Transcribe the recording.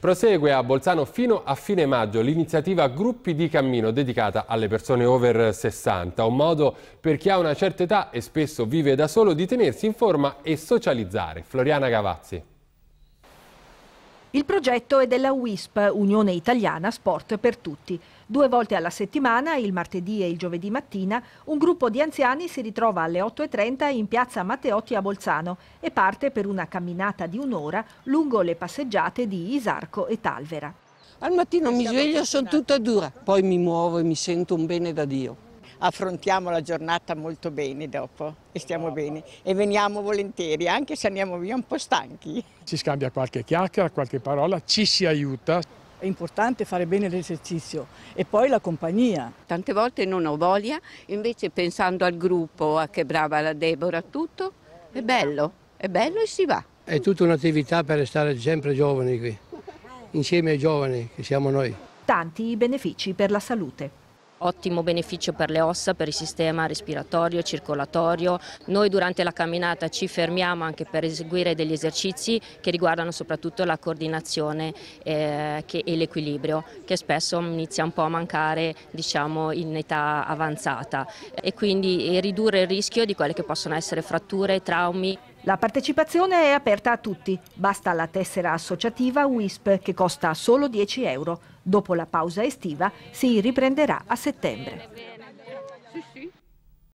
Prosegue a Bolzano fino a fine maggio l'iniziativa Gruppi di Cammino dedicata alle persone over 60, un modo per chi ha una certa età e spesso vive da solo di tenersi in forma e socializzare. Floriana Gavazzi. Il progetto è della WISP, Unione Italiana Sport per Tutti. Due volte alla settimana, il martedì e il giovedì mattina, un gruppo di anziani si ritrova alle 8.30 in piazza Matteotti a Bolzano e parte per una camminata di un'ora lungo le passeggiate di Isarco e Talvera. Al mattino mi sveglio, e sono tutta dura, poi mi muovo e mi sento un bene da Dio affrontiamo la giornata molto bene dopo e stiamo bene e veniamo volentieri anche se andiamo via un po' stanchi. Si scambia qualche chiacchiera, qualche parola, ci si aiuta. È importante fare bene l'esercizio e poi la compagnia. Tante volte non ho voglia, invece pensando al gruppo, a che brava la Debora, tutto, è bello, è bello e si va. È tutta un'attività per restare sempre giovani qui, insieme ai giovani che siamo noi. Tanti i benefici per la salute. Ottimo beneficio per le ossa, per il sistema respiratorio, circolatorio. Noi durante la camminata ci fermiamo anche per eseguire degli esercizi che riguardano soprattutto la coordinazione eh, che, e l'equilibrio, che spesso inizia un po' a mancare diciamo, in età avanzata. E quindi eh, ridurre il rischio di quelle che possono essere fratture, traumi. La partecipazione è aperta a tutti, basta la tessera associativa WISP che costa solo 10 euro. Dopo la pausa estiva si riprenderà a settembre.